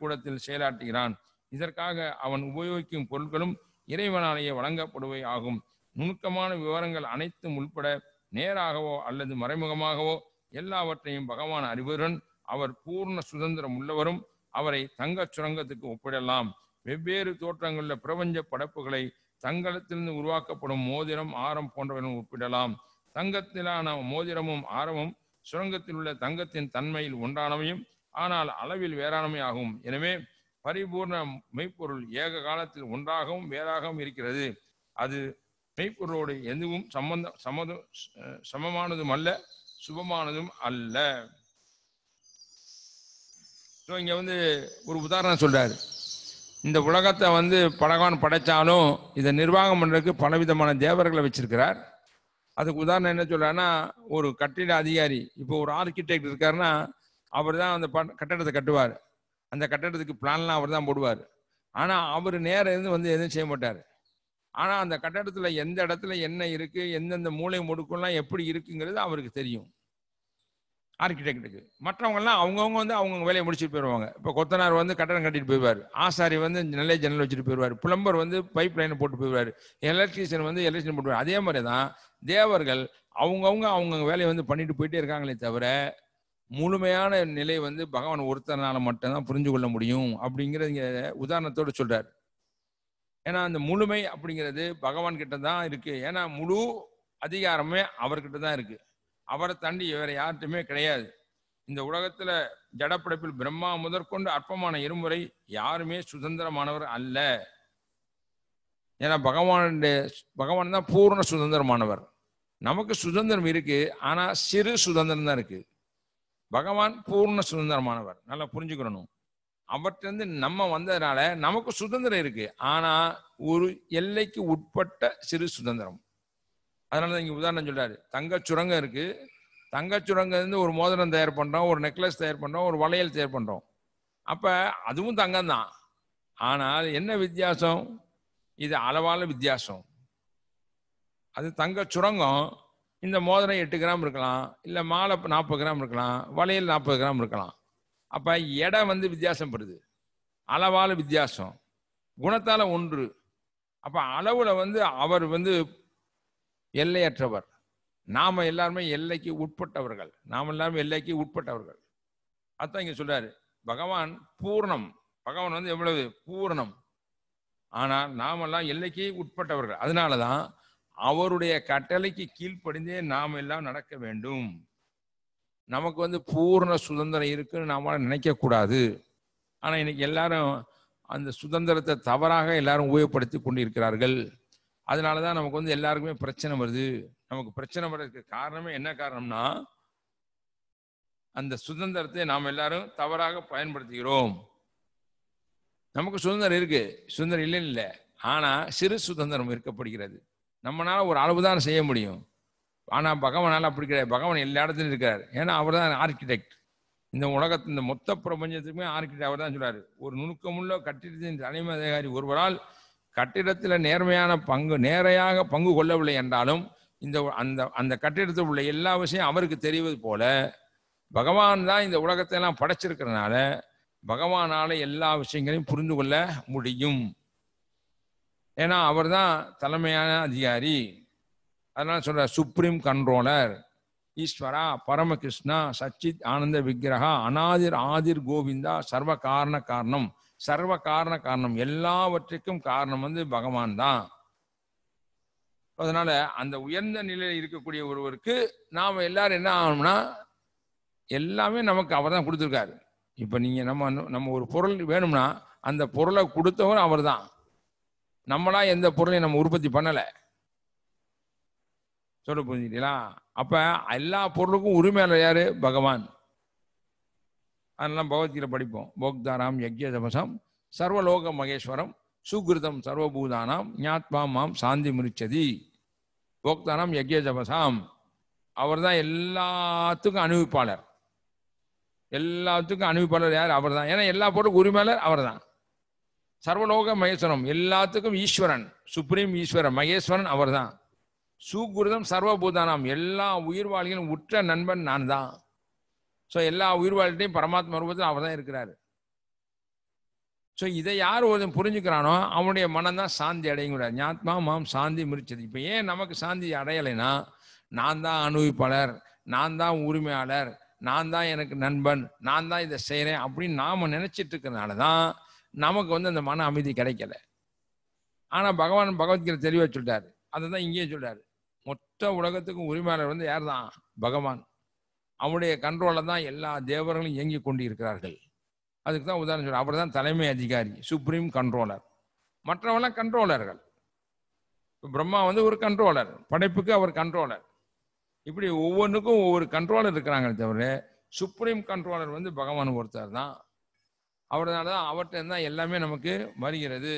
கூடத்தில் செயலாற்றுகிறான் இதற்காக அவன் உபயோகிக்கும் பொருட்களும் இறைவனாலேயே வழங்கப்படுவை ஆகும் நுணுக்கமான விவரங்கள் அனைத்தும் உள்பட நேராகவோ அல்லது மறைமுகமாகவோ எல்லாவற்றையும் பகவான் அறிவருடன் அவர் பூர்ண சுதந்திரம் உள்ளவரும் அவரை தங்க சுரங்கத்துக்கு ஒப்பிடலாம் வெவ்வேறு தோற்றங்களில் பிரபஞ்ச படைப்புகளை தங்கத்திலிருந்து உருவாக்கப்படும் மோதிரம் ஆரம் போன்றவரும் ஒப்பிடலாம் தங்கத்திலான மோதிரமும் ஆரமும் சுரங்கத்தில் உள்ள தங்கத்தின் தன்மையில் ஒன்றானவையும் ஆனால் அளவில் ஆகும் எனவே பரிபூர்ண மெய்ப்பொருள் ஏக காலத்தில் ஒன்றாகவும் வேறாகவும் இருக்கிறது அது மெய்ப்பொருளோடு எதுவும் சம்பந்த சமதம் சமமானதும் அல்ல சுபமானதும் அல்ல ஸோ இங்கே வந்து ஒரு உதாரணம் சொல்கிறாரு இந்த உலகத்தை வந்து படகான் படைத்தாலும் இதை நிர்வாகம் பண்ணுறதுக்கு பலவிதமான தேவர்களை வச்சிருக்கிறார் அதுக்கு உதாரணம் என்ன சொல்கிறாருன்னா ஒரு கட்டிட அதிகாரி இப்போ ஒரு ஆர்கிடெக்ட் இருக்காருன்னா அவர் தான் அந்த கட்டடத்தை கட்டுவார் அந்த கட்டடத்துக்கு பிளான்லாம் அவர் தான் போடுவார் ஆனால் அவர் நேரம் இருந்து வந்து எதுவும் செய்ய மாட்டார் ஆனால் அந்த கட்டடத்தில் எந்த இடத்துல என்ன இருக்குது எந்தெந்த மூளை முடுக்கெல்லாம் எப்படி இருக்குங்கிறது அவருக்கு தெரியும் ஆர்கிடெக்டுக்கு மற்றவங்கெல்லாம் அவங்கவுங்க வந்து அவங்கவுங்க வேலையை முடிச்சுட்டு போயிடுவாங்க இப்போ கொத்தனார் வந்து கட்டடம் கட்டிட்டு போயிடுவார் ஆசாரி வந்து நிலை ஜன்னல் வச்சுட்டு போயிடுவார் பிளம்பர் வந்து பைப் லைனை போட்டு போயிடுவார் எலக்ட்ரீஷியன் வந்து எலக்ட்ரிஷன் போட்டு அதே மாதிரி தான் தேவர்கள் அவங்கவுங்க அவங்கவுங்க வேலையை வந்து பண்ணிட்டு போயிட்டே இருக்காங்களே தவிர முழுமையான நிலை வந்து பகவான் ஒருத்தனால மட்டும்தான் புரிஞ்சு கொள்ள முடியும் அப்படிங்கிற உதாரணத்தோடு சொல்கிறார் ஏன்னா அந்த முழுமை அப்படிங்கிறது பகவான் கிட்ட தான் இருக்கு ஏன்னா முழு அதிகாரமே அவர்கிட்ட தான் இருக்கு அவரை தாண்டி வேற யார்கிட்டயுமே கிடையாது இந்த உலகத்துல ஜடப்படைப்பில் பிரம்மா முதற்கொண்டு அற்பமான இருமுறை யாருமே சுதந்திரமானவர் அல்ல ஏன்னா பகவானுடைய பகவான் தான் பூர்ண சுதந்திரமானவர் நமக்கு சுதந்திரம் இருக்கு ஆனா சிறு சுதந்திரம் தான் இருக்கு பகவான் பூர்ண சுதந்திரமானவர் நல்லா புரிஞ்சுக்கிறணும் அவற்றிலிருந்து நம்ம வந்ததுனால நமக்கு சுதந்திரம் இருக்கு ஆனா ஒரு எல்லைக்கு உட்பட்ட சிறு சுதந்திரம் அதனால இங்க உதாரணம் சொல்றாரு தங்க சுரங்கம் இருக்கு தங்க சுரங்கிலிருந்து ஒரு மோதிரம் தயார் பண்றோம் ஒரு நெக்லஸ் தயார் பண்றோம் ஒரு வளையல் தயார் பண்றோம் அப்ப அதுவும் தங்கம் தான் ஆனால் என்ன வித்தியாசம் இது அளவான வித்தியாசம் அது தங்க சுரங்கம் இந்த மோதிரம் எட்டு கிராம் இருக்கலாம் இல்லை மாலை நாற்பது கிராம் இருக்கலாம் வளையல் நாற்பது கிராம் இருக்கலாம் அப்போ இடம் வந்து வித்தியாசப்படுது அளவால் வித்தியாசம் குணத்தால் ஒன்று அப்போ அளவில் வந்து அவர் வந்து எல்லையற்றவர் நாம் எல்லாருமே எல்லைக்கு உட்பட்டவர்கள் நாம் எல்லாருமே எல்லைக்கு உட்பட்டவர்கள் அதான் இங்கே சொல்கிறாரு பகவான் பூர்ணம் பகவான் வந்து எவ்வளவு பூர்ணம் ஆனால் நாமெல்லாம் எல்லைக்கு உட்பட்டவர்கள் அதனால தான் அவருடைய கட்டளைக்கு கீழ்ப்படிந்தே நாம் எல்லாம் நடக்க வேண்டும் நமக்கு வந்து பூர்ண சுதந்திரம் இருக்குன்னு நாம் நினைக்கக்கூடாது ஆனால் இன்னைக்கு எல்லாரும் அந்த சுதந்திரத்தை தவறாக எல்லாரும் உபயோகப்படுத்தி கொண்டு இருக்கிறார்கள் அதனால தான் நமக்கு வந்து எல்லாருக்குமே பிரச்சனை வருது நமக்கு பிரச்சனை வர்றதுக்கு காரணமே என்ன காரணம்னா அந்த சுதந்திரத்தை நாம் எல்லாரும் தவறாக பயன்படுத்துகிறோம் நமக்கு சுதந்திரம் இருக்கு சுதந்திரம் இல்லைன்னு இல்லை ஆனால் சிறு சுதந்திரம் இருக்கப்படுகிறது நம்மளால ஒரு அளவு தான் செய்ய முடியும் ஆனால் பகவானால் அப்படி கிடையாது பகவான் எல்லா இடத்துலையும் இருக்கார் ஏன்னா அவர் தான் ஆர்கிடெக்ட் இந்த உலகத்து இந்த மொத்த பிரபஞ்சத்துக்குமே ஆர்கிடெக்ட் அவர் தான் சொல்கிறார் ஒரு நுணுக்கமுள்ள கட்டிடத்தின் தலைமை அதிகாரி ஒருவரால் கட்டிடத்தில் நேர்மையான பங்கு நேரையாக பங்கு கொள்ளவில்லை என்றாலும் இந்த அந்த அந்த கட்டிடத்தில் உள்ள எல்லா விஷயம் அவருக்கு தெரிவது போல பகவான் தான் இந்த உலகத்தை எல்லாம் படைச்சிருக்கிறனால பகவானால் எல்லா விஷயங்களையும் புரிந்து கொள்ள முடியும் ஏன்னா அவர் தான் தலைமையான அதிகாரி அதனால சொல்ற சுப்ரீம் கண்ட்ரோலர் ஈஸ்வரா பரமகிருஷ்ணா சச்சித் ஆனந்த விக்கிரகா அனாதிர் ஆதிர் கோவிந்தா சர்வ காரண காரணம் சர்வ காரண காரணம் எல்லாவற்றுக்கும் காரணம் வந்து பகவான் தான் அதனால அந்த உயர்ந்த நிலையில் இருக்கக்கூடிய ஒருவருக்கு நாம் எல்லாரும் என்ன ஆகணும்னா எல்லாமே நமக்கு அவர் தான் கொடுத்துருக்காரு இப்போ நீங்கள் நம்ம நம்ம ஒரு பொருள் வேணும்னா அந்த பொருளை கொடுத்தவரும் அவர் தான் நம்மளா எந்த பொருளையும் நம்ம உற்பத்தி பண்ணலை சொல்ல புரிஞ்சுட்டீங்களா அப்போ எல்லா பொருளுக்கும் உரிமையாளர் யார் பகவான் அதெல்லாம் பகவத்கீதை படிப்போம் போக்தாராம் யக்ய தமசம் சர்வலோக மகேஸ்வரம் சுகிருதம் சர்வபூதானாம் ஞாத்மா மாம் சாந்தி முறிச்சதி போக்தாராம் யஜ்ய தபசாம் அவர் தான் எல்லாத்துக்கும் அணிவிப்பாளர் எல்லாத்துக்கும் அணிவிப்பாளர் யார் அவர் தான் ஏன்னா எல்லா பொருளுக்கும் உரிமையாளர் அவர் தான் சர்வலோக மகேஸ்வரம் எல்லாத்துக்கும் ஈஸ்வரன் சுப்ரீம் ஈஸ்வரன் மகேஸ்வரன் அவர் தான் சூக்குருதம் சர்வபூதானம் எல்லா உயிர்வாளிகளும் உற்ற நண்பன் நான் தான் ஸோ எல்லா உயிர்வாளிகிட்டையும் பரமாத்மா ரூபத்தில் அவர் தான் இருக்கிறார் ஸோ இதை யார் ஒருத்தன் புரிஞ்சுக்கிறானோ அவனுடைய மனந்தான் சாந்தி சாந்தி அடையக்கூடாது ஞாத்மா மாம் சாந்தி முறிச்சது இப்போ ஏன் நமக்கு சாந்தி அடையலைன்னா நான் தான் அனுபவிப்பாளர் நான் தான் உரிமையாளர் நான் தான் எனக்கு நண்பன் நான் தான் இதை செய்கிறேன் அப்படின்னு நாம் நினச்சிட்டு இருக்கிறனால தான் நமக்கு வந்து அந்த மன அமைதி கிடைக்கல ஆனால் பகவான் பகவத்கீதை தெளிவாக சொல்லிட்டார் அதை தான் இங்கேயே சொல்கிறார் மொத்த உலகத்துக்கும் உரிமையாளர் வந்து யார் தான் பகவான் அவனுடைய கண்ட்ரோலில் தான் எல்லா தேவர்களும் இயங்கி கொண்டிருக்கிறார்கள் அதுக்கு தான் உதாரணம் சொல்ல அவர் தான் தலைமை அதிகாரி சுப்ரீம் கண்ட்ரோலர் மற்றவெல்லாம் கண்ட்ரோலர்கள் பிரம்மா வந்து ஒரு கண்ட்ரோலர் படைப்புக்கு அவர் கண்ட்ரோலர் இப்படி ஒவ்வொன்றுக்கும் ஒவ்வொரு கண்ட்ரோலர் இருக்கிறாங்களே தவிர சுப்ரீம் கண்ட்ரோலர் வந்து பகவான் ஒருத்தர் தான் அவர்னால தான் அவர்கிட்ட தான் எல்லாமே நமக்கு வருகிறது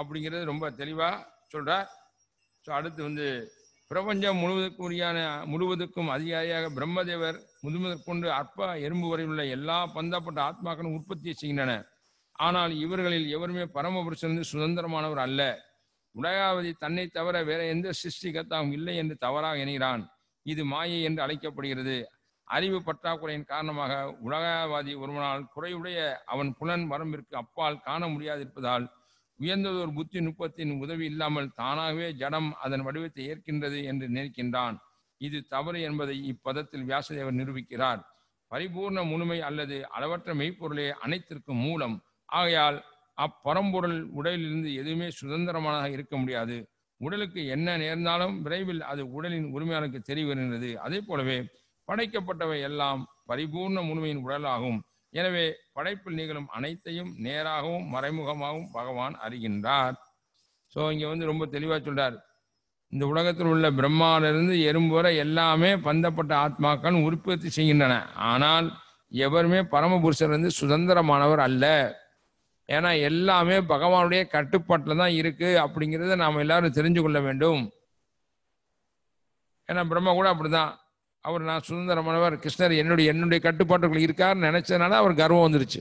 அப்படிங்கிறது ரொம்ப தெளிவாக சொல்கிறார் ஸோ அடுத்து வந்து பிரபஞ்சம் உரியான முழுவதுக்கும் அதிகாரியாக பிரம்மதேவர் முதுமுதற்கொண்டு அற்ப எறும்பு வரையுள்ள எல்லா பந்தப்பட்ட ஆத்மாக்களும் உற்பத்தி செய்கின்றன ஆனால் இவர்களில் எவருமே பரமபுருஷன் சுதந்திரமானவர் அல்ல உலகாவதி தன்னை தவிர வேற எந்த சிருஷ்டி கத்தாவும் இல்லை என்று தவறாக இணைகிறான் இது மாயை என்று அழைக்கப்படுகிறது அறிவு பற்றாக்குறையின் காரணமாக உலகவாதி ஒருவனால் குறையுடைய அவன் புலன் வரம்பிற்கு அப்பால் காண முடியாதிருப்பதால் உயர்ந்ததொரு புத்தி நுட்பத்தின் உதவி இல்லாமல் தானாகவே ஜடம் அதன் வடிவத்தை ஏற்கின்றது என்று நினைக்கின்றான் இது தவறு என்பதை இப்பதத்தில் வியாசதேவர் நிரூபிக்கிறார் பரிபூர்ண முழுமை அல்லது அளவற்ற மெய்ப்பொருளே அனைத்திற்கும் மூலம் ஆகையால் அப்பரம்பொருள் உடலிலிருந்து எதுவுமே சுதந்திரமானதாக இருக்க முடியாது உடலுக்கு என்ன நேர்ந்தாலும் விரைவில் அது உடலின் உரிமையாளருக்கு தெரிய வருகின்றது அதே போலவே படைக்கப்பட்டவை எல்லாம் பரிபூர்ண முழுமையின் உடலாகும் எனவே படைப்பில் நிகழும் அனைத்தையும் நேராகவும் மறைமுகமாகவும் பகவான் அறிகின்றார் ஸோ இங்கே வந்து ரொம்ப தெளிவாக சொல்கிறார் இந்த உலகத்தில் உள்ள பிரம்மாவிலிருந்து எறும்பு வரை எல்லாமே பந்தப்பட்ட ஆத்மாக்கள் உற்பத்தி செய்கின்றன ஆனால் எவருமே பரமபுருஷர்லேருந்து சுதந்திரமானவர் அல்ல ஏன்னா எல்லாமே பகவானுடைய கட்டுப்பாட்டில் தான் இருக்கு அப்படிங்கிறத நாம் எல்லாரும் தெரிஞ்சு கொள்ள வேண்டும் ஏன்னா பிரம்மா கூட அப்படிதான் அவர் நான் சுதந்திரமானவர் கிருஷ்ணர் என்னுடைய என்னுடைய கட்டுப்பாட்டுகள் இருக்காருன்னு நினச்சதுனால அவர் கர்வம் வந்துருச்சு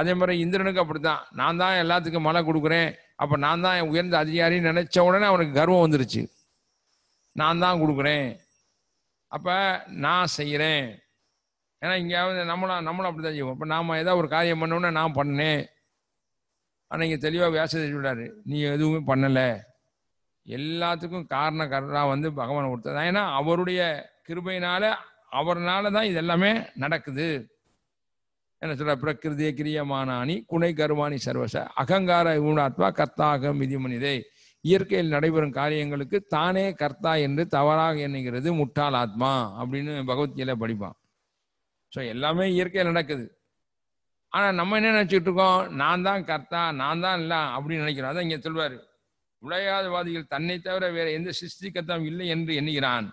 அதே மாதிரி இந்திரனுக்கு அப்படி தான் நான் தான் எல்லாத்துக்கும் மழை கொடுக்குறேன் அப்போ நான் தான் உயர்ந்த அதிகாரின்னு நினச்ச உடனே அவனுக்கு கர்வம் வந்துருச்சு நான் தான் கொடுக்குறேன் அப்போ நான் செய்கிறேன் ஏன்னா இங்கேயாவது நம்மளும் நம்மளும் அப்படி தான் செய்வோம் இப்போ நாம் ஏதாவது ஒரு காரியம் பண்ணோம்னா நான் பண்ணேன் ஆனால் இங்கே தெளிவாக வியாசத்தை சொல்கிறாரு நீ எதுவுமே பண்ணலை எல்லாத்துக்கும் காரணக்காரராக வந்து பகவான் கொடுத்தது ஏன்னா அவருடைய கிருபையினால அவர்னால தான் இது எல்லாமே நடக்குது என்ன சொல்ற பிரகிருதி கிரியமானி குணை கருவாணி சர்வச அகங்கார ஊனாத்மா கர்த்தாகம் விதிமனிதை இயற்கையில் நடைபெறும் காரியங்களுக்கு தானே கர்த்தா என்று தவறாக எண்ணுகிறது முட்டாள் ஆத்மா அப்படின்னு பகவத்கீதை படிப்பான் ஸோ எல்லாமே இயற்கையில் நடக்குது ஆனால் நம்ம என்ன நினச்சிக்கிட்டு இருக்கோம் நான் தான் கர்த்தா நான் தான் இல்லை அப்படின்னு நினைக்கிறோம் அதான் இங்கே சொல்வாரு உலகாதவாதிகள் தன்னை தவிர வேற எந்த சிஸ்டி இல்லை என்று எண்ணுகிறான்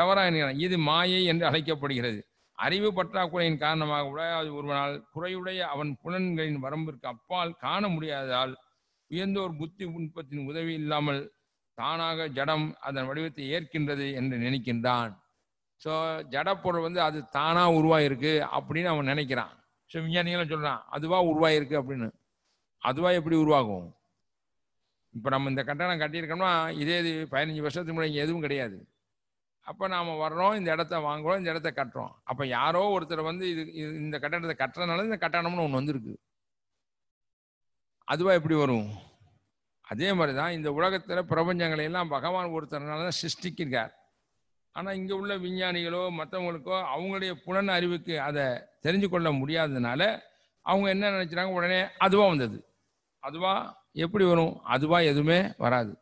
தவறாக நினைக்கிறான் இது மாயை என்று அழைக்கப்படுகிறது அறிவு பற்றாக்குறையின் காரணமாக உடையாது ஒருவனால் குறையுடைய அவன் புலன்களின் வரம்பிற்கு அப்பால் காண முடியாததால் உயர்ந்தோர் புத்தி நுட்பத்தின் உதவி இல்லாமல் தானாக ஜடம் அதன் வடிவத்தை ஏற்கின்றது என்று நினைக்கின்றான் ஸோ ஜடப்பொருள் வந்து அது தானாக உருவாயிருக்கு அப்படின்னு அவன் நினைக்கிறான் ஸோ விஞ்ஞானிகளும் சொல்கிறான் அதுவாக உருவாயிருக்கு அப்படின்னு அதுவாக எப்படி உருவாகும் இப்போ நம்ம இந்த கட்டணம் கட்டியிருக்கோம்னா இதே இது பதினஞ்சு வருஷத்துக்கு முன்னாடி எதுவும் கிடையாது அப்போ நாம் வர்றோம் இந்த இடத்த வாங்குறோம் இந்த இடத்த கட்டுறோம் அப்போ யாரோ ஒருத்தர் வந்து இது இந்த கட்டணத்தை கட்டுறதுனால இந்த கட்டணம்னு ஒன்று வந்திருக்கு அதுவா எப்படி வரும் அதே மாதிரி தான் இந்த உலகத்தில் பிரபஞ்சங்களை எல்லாம் பகவான் ஒருத்தர்னால தான் சிருஷ்டிக்கிறார் ஆனால் இங்கே உள்ள விஞ்ஞானிகளோ மற்றவங்களுக்கோ அவங்களுடைய புலன் அறிவுக்கு அதை தெரிஞ்சு கொள்ள முடியாததுனால அவங்க என்ன நினைச்சாங்க உடனே அதுவாக வந்தது அதுவாக எப்படி வரும் அதுவாக எதுவுமே வராது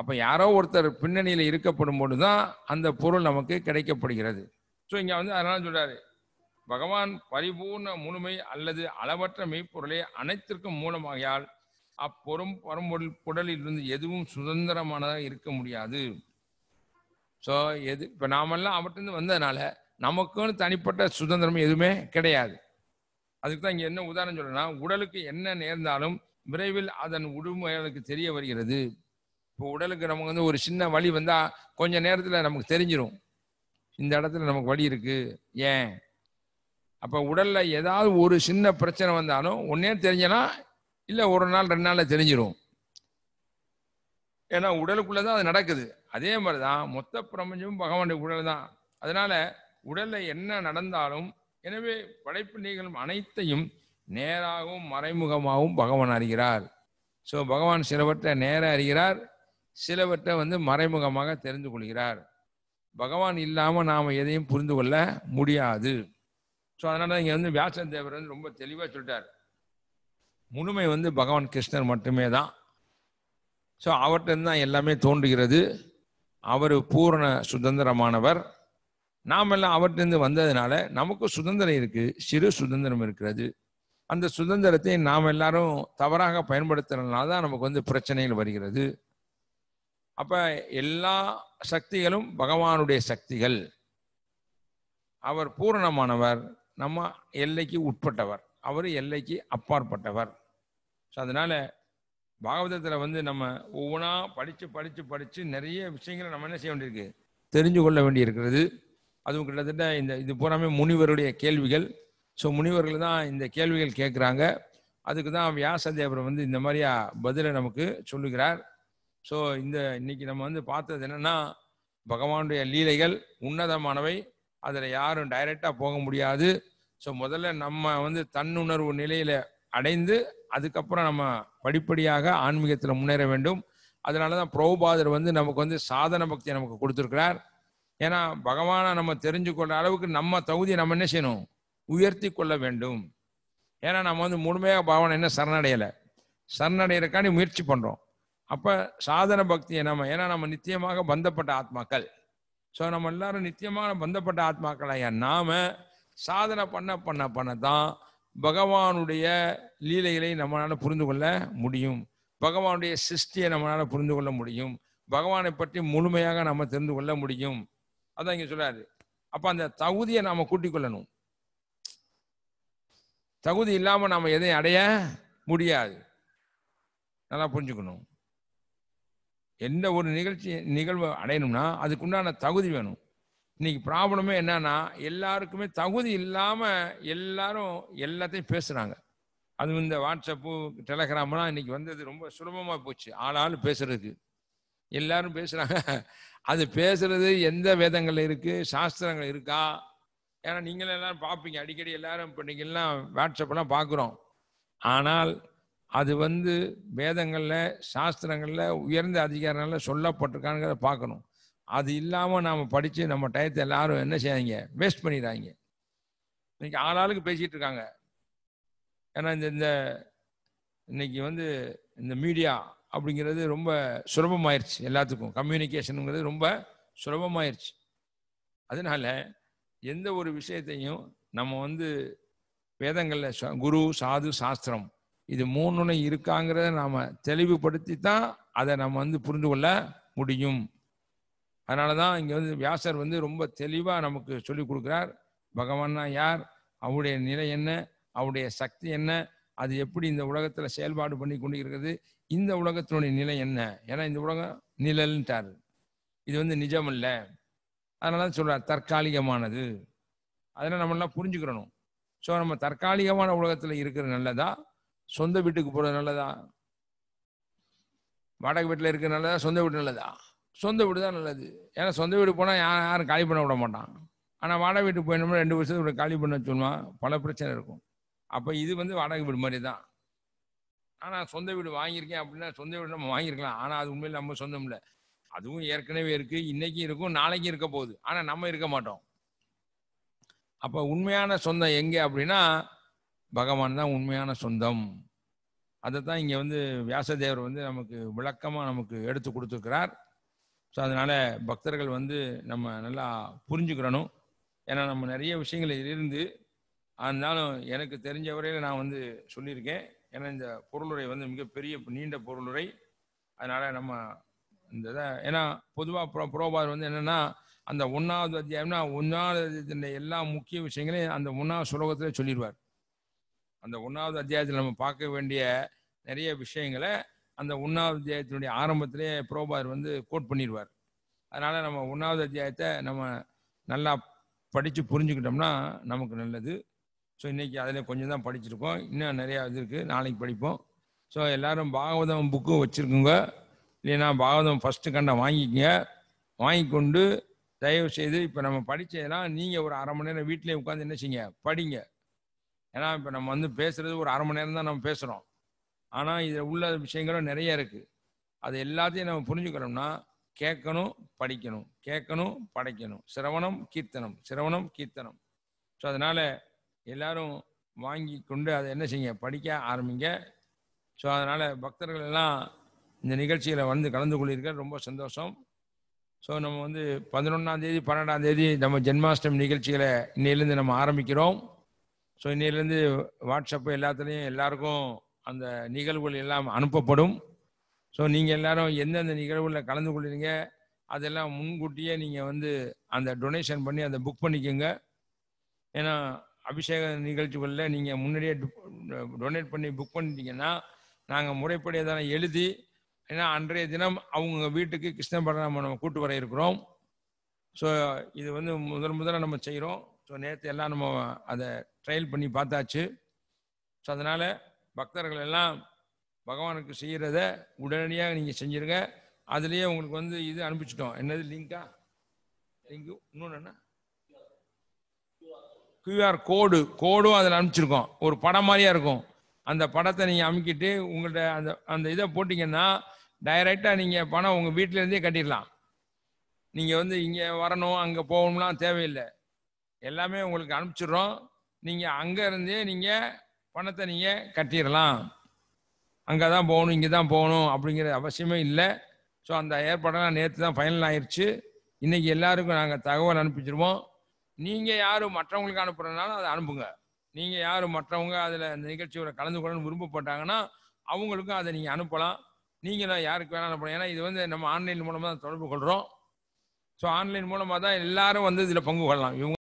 அப்போ யாரோ ஒருத்தர் பின்னணியில் இருக்கப்படும் பொழுது தான் அந்த பொருள் நமக்கு கிடைக்கப்படுகிறது ஸோ இங்கே வந்து அதனால சொல்கிறாரு பகவான் பரிபூர்ண முழுமை அல்லது அளவற்ற மெய்ப்பொருளே அனைத்திற்கும் மூலமாகியால் அப்பொரும் பரம்பொருள் குடலிலிருந்து எதுவும் சுதந்திரமானதாக இருக்க முடியாது ஸோ எது இப்போ நாமெல்லாம் அவற்றிருந்து வந்ததுனால நமக்குன்னு தனிப்பட்ட சுதந்திரம் எதுவுமே கிடையாது அதுக்கு தான் இங்கே என்ன உதாரணம் சொல்லணும்னா உடலுக்கு என்ன நேர்ந்தாலும் விரைவில் அதன் உடுமைகளுக்கு தெரிய வருகிறது இப்போ உடலுக்கு நமக்கு வந்து ஒரு சின்ன வழி வந்தால் கொஞ்சம் நேரத்தில் நமக்கு தெரிஞ்சிடும் இந்த இடத்துல நமக்கு வழி இருக்குது ஏன் அப்போ உடலில் ஏதாவது ஒரு சின்ன பிரச்சனை வந்தாலும் ஒன்றே தெரிஞ்சனா இல்லை ஒரு நாள் ரெண்டு நாளில் தெரிஞ்சிடும் ஏன்னா உடலுக்குள்ளே தான் அது நடக்குது அதே மாதிரி தான் மொத்த பிரபஞ்சமும் பகவானுடைய உடல் தான் அதனால் உடலில் என்ன நடந்தாலும் எனவே படைப்பு நிகழும் அனைத்தையும் நேராகவும் மறைமுகமாகவும் பகவான் அறிகிறார் ஸோ பகவான் சிலவற்றை நேராக அறிகிறார் சிலவற்றை வந்து மறைமுகமாக தெரிந்து கொள்கிறார் பகவான் இல்லாமல் நாம் எதையும் புரிந்து கொள்ள முடியாது ஸோ அதனால் இங்கே வந்து வியாசந்தேவர் தேவர் வந்து ரொம்ப தெளிவாக சொல்லிட்டார் முழுமை வந்து பகவான் கிருஷ்ணர் மட்டுமே தான் ஸோ அவர்கிட்ட தான் எல்லாமே தோன்றுகிறது அவர் பூரண சுதந்திரமானவர் நாம் எல்லாம் அவர்கிட்டருந்து வந்ததுனால நமக்கு சுதந்திரம் இருக்குது சிறு சுதந்திரம் இருக்கிறது அந்த சுதந்திரத்தை நாம் எல்லாரும் தவறாக பயன்படுத்துறதுனால தான் நமக்கு வந்து பிரச்சனைகள் வருகிறது அப்போ எல்லா சக்திகளும் பகவானுடைய சக்திகள் அவர் பூரணமானவர் நம்ம எல்லைக்கு உட்பட்டவர் அவர் எல்லைக்கு அப்பாற்பட்டவர் ஸோ அதனால் பாகவதத்தில் வந்து நம்ம ஒவ்வொன்றா படித்து படித்து படித்து நிறைய விஷயங்களை நம்ம என்ன செய்ய வேண்டியிருக்கு தெரிஞ்சு கொள்ள வேண்டியிருக்கிறது அதுவும் கிட்டத்தட்ட இந்த இது பூராமே முனிவருடைய கேள்விகள் ஸோ முனிவர்கள் தான் இந்த கேள்விகள் கேட்குறாங்க அதுக்கு தான் வியாசதேவர் வந்து இந்த மாதிரியா பதிலை நமக்கு சொல்லுகிறார் ஸோ இந்த இன்னைக்கு நம்ம வந்து பார்த்தது என்னன்னா பகவானுடைய லீலைகள் உன்னதமானவை அதில் யாரும் டைரெக்டாக போக முடியாது ஸோ முதல்ல நம்ம வந்து தன்னுணர்வு நிலையில் அடைந்து அதுக்கப்புறம் நம்ம படிப்படியாக ஆன்மீகத்தில் முன்னேற வேண்டும் அதனால தான் பிரபுபாதர் வந்து நமக்கு வந்து சாதன பக்தியை நமக்கு கொடுத்துருக்கிறார் ஏன்னா பகவானை நம்ம தெரிஞ்சுக்கொள்ள அளவுக்கு நம்ம தகுதியை நம்ம என்ன செய்யணும் உயர்த்தி கொள்ள வேண்டும் ஏன்னா நம்ம வந்து முழுமையாக பகவான் என்ன சரணடையலை சரணடைகிறக்காண்டி முயற்சி பண்ணுறோம் அப்போ சாதன பக்தியை நம்ம ஏன்னா நம்ம நித்தியமாக பந்தப்பட்ட ஆத்மாக்கள் ஸோ நம்ம எல்லாரும் நித்தியமாக பந்தப்பட்ட ஆத்மாக்களாக நாம சாதனை பண்ண பண்ண பண்ண தான் பகவானுடைய லீலைகளை நம்மளால் புரிந்து கொள்ள முடியும் பகவானுடைய சிருஷ்டியை நம்மளால் புரிந்து கொள்ள முடியும் பகவானை பற்றி முழுமையாக நம்ம தெரிந்து கொள்ள முடியும் அதான் இங்கே சொல்றாரு அப்போ அந்த தகுதியை நாம் கூட்டிக் கொள்ளணும் தகுதி இல்லாமல் நாம் எதையும் அடைய முடியாது நல்லா புரிஞ்சுக்கணும் எந்த ஒரு நிகழ்ச்சி நிகழ்வு அடையணும்னா அதுக்குண்டான தகுதி வேணும் இன்னைக்கு ப்ராப்ளமே என்னன்னா எல்லாருக்குமே தகுதி இல்லாமல் எல்லாரும் எல்லாத்தையும் பேசுகிறாங்க அது இந்த வாட்ஸ்அப்பு டெலகிராம்லாம் இன்னைக்கு வந்தது ரொம்ப சுலபமாக போச்சு ஆள் ஆள் பேசுறதுக்கு எல்லாரும் பேசுகிறாங்க அது பேசுறது எந்த வேதங்கள் இருக்குது சாஸ்திரங்கள் இருக்கா ஏன்னா நீங்களும் எல்லாரும் பார்ப்பீங்க அடிக்கடி எல்லாரும் இப்போ நீங்கள்லாம் வாட்ஸ்அப்பெல்லாம் பார்க்குறோம் ஆனால் அது வந்து வேதங்களில் சாஸ்திரங்களில் உயர்ந்த அதிகாரங்களில் சொல்லப்பட்டிருக்காங்கிறத பார்க்கணும் அது இல்லாமல் நாம் படித்து நம்ம டயத்தை எல்லாரும் என்ன செய்யாங்க வேஸ்ட் பண்ணிடுறாங்க இன்னைக்கு ஆளாளுக்கு பேசிகிட்டு இருக்காங்க ஏன்னா இந்த இந்த இன்னைக்கு வந்து இந்த மீடியா அப்படிங்கிறது ரொம்ப சுலபமாயிருச்சு எல்லாத்துக்கும் கம்யூனிகேஷனுங்கிறது ரொம்ப சுலபமாயிருச்சு அதனால் எந்த ஒரு விஷயத்தையும் நம்ம வந்து வேதங்களில் குரு சாது சாஸ்திரம் இது மூணுன்னு இருக்காங்கிறத நாம் தெளிவுபடுத்தி தான் அதை நம்ம வந்து புரிந்து கொள்ள முடியும் அதனால தான் இங்கே வந்து வியாசர் வந்து ரொம்ப தெளிவாக நமக்கு சொல்லிக் கொடுக்குறார் பகவான்னா யார் அவருடைய நிலை என்ன அவருடைய சக்தி என்ன அது எப்படி இந்த உலகத்தில் செயல்பாடு பண்ணி கொண்டு இருக்கிறது இந்த உலகத்தினுடைய நிலை என்ன ஏன்னா இந்த உலகம் நிழல்ன்ட்டார் இது வந்து நிஜம் இல்லை அதனால தான் சொல்கிறார் தற்காலிகமானது அதெல்லாம் நம்மளாம் புரிஞ்சுக்கிறணும் ஸோ நம்ம தற்காலிகமான உலகத்தில் இருக்கிற நல்லதா சொந்த வீட்டுக்கு போகிறது நல்லதா வாடகை வீட்டில் இருக்கிற நல்லதா சொந்த வீடு நல்லதா சொந்த வீடு தான் நல்லது ஏன்னா சொந்த வீடு போனால் யாரும் யாரும் காலி பண்ண விட மாட்டான் ஆனால் வாடகை வீட்டுக்கு போயிடணும் ரெண்டு வருஷத்துக்கு காலி பண்ண சொல்லுவான் பல பிரச்சனை இருக்கும் அப்போ இது வந்து வாடகை வீடு மாதிரி தான் ஆனால் சொந்த வீடு வாங்கியிருக்கேன் அப்படின்னா சொந்த வீடு நம்ம வாங்கியிருக்கலாம் ஆனால் அது உண்மையில் நம்ம சொந்தம் இல்லை அதுவும் ஏற்கனவே இருக்குது இன்றைக்கும் இருக்கும் நாளைக்கும் இருக்க போகுது ஆனால் நம்ம இருக்க மாட்டோம் அப்போ உண்மையான சொந்தம் எங்கே அப்படின்னா பகவான் தான் உண்மையான சொந்தம் அதை தான் இங்கே வந்து வியாசதேவர் வந்து நமக்கு விளக்கமாக நமக்கு எடுத்து கொடுத்துருக்கிறார் ஸோ அதனால் பக்தர்கள் வந்து நம்ம நல்லா புரிஞ்சுக்கிறணும் ஏன்னா நம்ம நிறைய விஷயங்கள் இருந்து அதனாலும் எனக்கு தெரிஞ்ச வரையில் நான் வந்து சொல்லியிருக்கேன் ஏன்னா இந்த பொருளுரை வந்து மிகப்பெரிய நீண்ட பொருளுரை அதனால் நம்ம இந்த இதை ஏன்னா பொதுவாக ப்ரோ புரோபார் வந்து என்னென்னா அந்த ஒன்றாவது அத்தியாயம்னா ஒன்றாவது எல்லா முக்கிய விஷயங்களையும் அந்த ஒன்றாவது சுலோகத்தில் சொல்லிடுவார் அந்த ஒன்றாவது அத்தியாயத்தில் நம்ம பார்க்க வேண்டிய நிறைய விஷயங்களை அந்த ஒன்றாவது அத்தியாயத்தினுடைய ஆரம்பத்திலே புரோபார் வந்து கோட் பண்ணிடுவார் அதனால் நம்ம ஒன்றாவது அத்தியாயத்தை நம்ம நல்லா படித்து புரிஞ்சுக்கிட்டோம்னா நமக்கு நல்லது ஸோ இன்றைக்கி அதில் கொஞ்சம் தான் படிச்சிருக்கோம் இன்னும் நிறையா இது இருக்குது நாளைக்கு படிப்போம் ஸோ எல்லோரும் பாகவதம் புக்கும் வச்சுருக்குங்க இல்லைன்னா பாகவதம் ஃபஸ்ட்டு கண்டை வாங்கிக்கோங்க வாங்கி கொண்டு தயவு செய்து இப்போ நம்ம படித்ததெல்லாம் நீங்கள் ஒரு அரை மணி நேரம் வீட்டிலே உட்காந்து என்ன செய்யுங்க படிங்க ஏன்னா இப்போ நம்ம வந்து பேசுறது ஒரு அரை மணி நேரம் தான் நம்ம பேசுகிறோம் ஆனால் இதில் உள்ள விஷயங்களும் நிறைய இருக்குது அது எல்லாத்தையும் நம்ம புரிஞ்சுக்கிறோம்னா கேட்கணும் படிக்கணும் கேட்கணும் படைக்கணும் சிரவணம் கீர்த்தனம் சிரவணம் கீர்த்தனம் ஸோ அதனால் எல்லாரும் வாங்கி கொண்டு அதை என்ன செய்யுங்க படிக்க ஆரம்பிங்க ஸோ அதனால் பக்தர்கள் எல்லாம் இந்த நிகழ்ச்சியில் வந்து கலந்து கொள்ளிருக்க ரொம்ப சந்தோஷம் ஸோ நம்ம வந்து பதினொன்றாந்தேதி பன்னெண்டாந்தேதி நம்ம ஜென்மாஷ்டமி நிகழ்ச்சிகளை இன்னிலேருந்து நம்ம ஆரம்பிக்கிறோம் ஸோ இன்னிலேருந்து வாட்ஸ்அப்பு எல்லாத்துலேயும் எல்லாருக்கும் அந்த நிகழ்வுகள் எல்லாம் அனுப்பப்படும் ஸோ நீங்கள் எல்லாரும் எந்தெந்த நிகழ்வுகளில் கலந்து கொள்கிறீங்க அதெல்லாம் முன்கூட்டியே நீங்கள் வந்து அந்த டொனேஷன் பண்ணி அதை புக் பண்ணிக்கோங்க ஏன்னா அபிஷேக நிகழ்ச்சிகளில் நீங்கள் முன்னாடியே டொனேட் பண்ணி புக் பண்ணிட்டீங்கன்னா நாங்கள் முறைப்படி அதெல்லாம் எழுதி ஏன்னா அன்றைய தினம் அவங்க வீட்டுக்கு கிருஷ்ண நம்ம கூட்டு வர இருக்கிறோம் ஸோ இது வந்து முதல் முதல்ல நம்ம செய்கிறோம் ஸோ நேற்று எல்லாம் நம்ம அதை ட்ரையல் பண்ணி பார்த்தாச்சு ஸோ அதனால் பக்தர்கள் எல்லாம் பகவானுக்கு செய்கிறத உடனடியாக நீங்கள் செஞ்சுருங்க அதுலேயே உங்களுக்கு வந்து இது அனுப்பிச்சிட்டோம் என்னது லிங்க்கா லிங்கு இன்னொன்று என்ன கியூஆர் கோடு கோடும் அதில் அனுப்பிச்சிருக்கோம் ஒரு படம் மாதிரியாக இருக்கும் அந்த படத்தை நீங்கள் அமுக்கிட்டு உங்கள்கிட்ட அந்த அந்த இதை போட்டிங்கன்னா டைரெக்டாக நீங்கள் பணம் உங்கள் வீட்டிலேருந்தே கட்டிடலாம் நீங்கள் வந்து இங்கே வரணும் அங்கே போகணும்லாம் தேவையில்லை எல்லாமே உங்களுக்கு அனுப்பிச்சிடுறோம் நீங்கள் அங்கே இருந்தே நீங்கள் பணத்தை நீங்கள் கட்டிடலாம் அங்கே தான் போகணும் இங்கே தான் போகணும் அப்படிங்கிற அவசியமே இல்லை ஸோ அந்த ஏற்பாடெல்லாம் நேற்று தான் ஃபைனல் ஆயிடுச்சு இன்றைக்கி எல்லாருக்கும் நாங்கள் தகவல் அனுப்பிச்சிருவோம் நீங்கள் யாரு மற்றவங்களுக்கு அனுப்புறதுனாலும் அதை அனுப்புங்க நீங்கள் யாரு மற்றவங்க அதில் அந்த நிகழ்ச்சியோட கலந்து கொள்ளணும்னு விரும்பப்பட்டாங்கன்னா அவங்களுக்கும் அதை நீங்கள் அனுப்பலாம் நீங்களும் யாருக்கு வேணாலும் அனுப்பலாம் ஏன்னா இது வந்து நம்ம ஆன்லைன் மூலமாக தான் தொடர்பு கொள்கிறோம் ஸோ ஆன்லைன் மூலமாக தான் எல்லாரும் வந்து இதில் பங்கு கொள்ளலாம் இவங்க